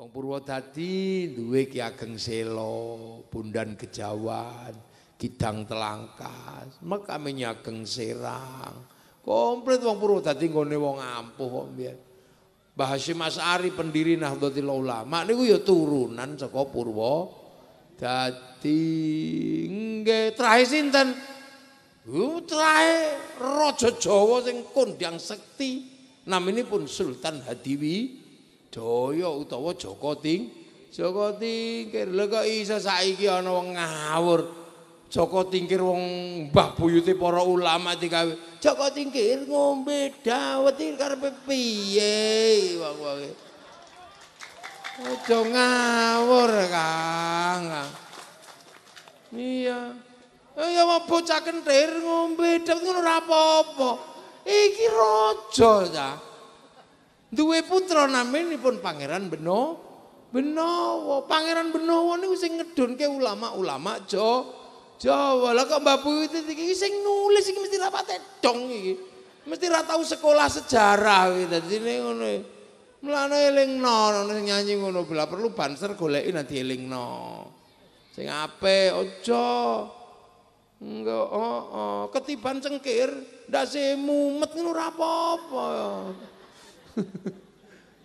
Wong Purwodadi duwe Ki Ageng Selo, Bundan Kejawan, Kidang Telangkas, Mekame Nyageng Serang. Komplit wong Purwodadi nggone wong ampuh kok mbiyen. Mbah Hasyim Asy'ari pendiri Nahdlatul Ulama niku ya turunan saka Purwo, Nggih, trahe sinten? Trahe Raja Jawa sing kondang sekti. pun Sultan Hadiwi Jaya utawa Joko Ting Joko Tingkir lho kok isa saiki ana wong ngawur Joko Tingkir wong Mbah Buyute para ulama dikawe Joko Tingkir ngombe dawet iki karepe piye wong-wong Ojo ngawur Kang Iya eh, Ya mau bocah kentir ngombe dawet ngono ora apa-apa Iki raja ta duwe putra namanipun Pangeran Beno Benowo. Pangeran Benowo niku sing ngedunke ulama-ulama Jawa. Jawa lah kok Mbak Buwiti iki sing nulis iki mesti ra patedong iki. Mesti ra tau sekolah sejarah iki. Dadi ngono. Mulane elingno ana sing nyanyi ngono bela perlu banser goleki nanti elingno. Sing apik aja. Engko oh, oh, ketiban cengkir ndak se mumet ngono ora apa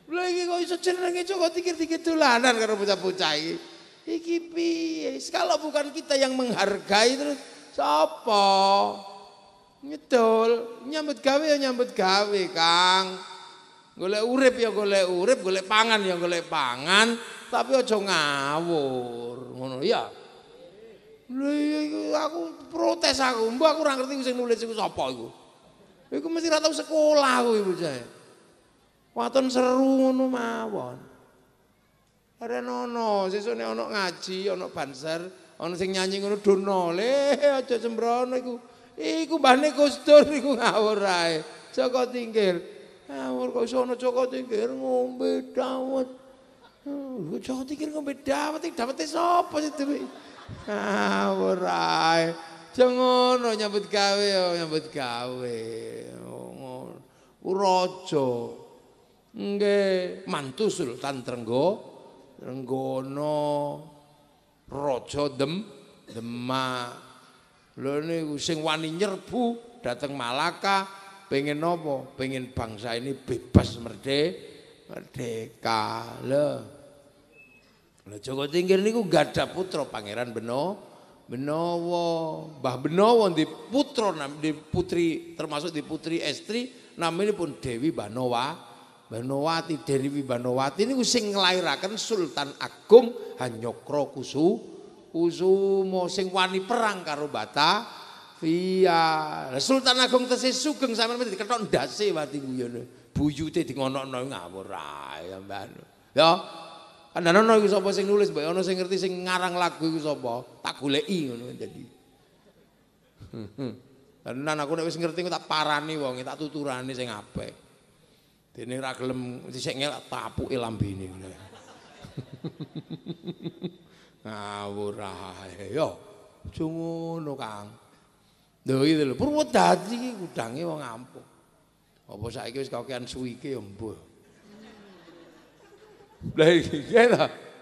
Lha iki kok iso jenenge cocok dikit-dikit dolanan karo bocah-bocah iki. Iki piye? Kalau bukan kita yang menghargai terus sapa? Ngedol, nyambut gawe ya nyambut gawe, Kang. Golek urip ya golek urip, golek pangan ya golek pangan, tapi aja ngawur, ngono ya. Lha aku protes aku, mbok aku ora ngerti sing nulis iku sapa iku. Iku mesti ra tau sekolah kuwi bocah. Waton seru ngono mawon. Are nono, sesuk ono ngaji, ono banser, Ono sing nyanyi ngono dono le, aja sembrono iku. Iku mbahne Gustur iku ngawur ae. Joko tingkir. Ngawur kok iso Joko tingkir ngombe dawet. Uh, Joko tingkir ngombe dawet, dawet e sapa sih dhewe? Ngawur ae. Jengono nyambut gawe yo, nyambut gawe. Oh, Raja. Nggih, mantu Sultan Trenggo Trenggono Raja Dem Demak. Lho niku sing wani nyerbu dateng Malaka pengen apa? Pengen bangsa ini bebas merdeka. Merdeka. Lho. Lho Joko Tingkir niku gada putra Pangeran Beno. Benowo, Mbah Benowo di putra di putri termasuk di putri estri namanya pun Dewi Banowa. Banowati Dewi Banowati ini sing nglairaken Sultan Agung Hanyokro Kusu Kusumo sing wani perang karo Bata Via Sultan Agung tesih sugeng sampean mesti diketok ndase wati guyone buyute di ngono-ono ngawur ae ya mbah ya kan ana ono iku sapa sing nulis mbok ono sing ngerti sing ngarang lagu iku sapa tak goleki ngono dadi hmm, hmm. Tenan aku nek wis ngerti tak parani wong tak tuturane sing apik dene ra gelem sik ngelak tapuke lambene ngawur ayo aja ngono kang lho iki lho purwo dadi iki gudange wong ampuh apa saiki wis kakean suwike ya mbuh lha iya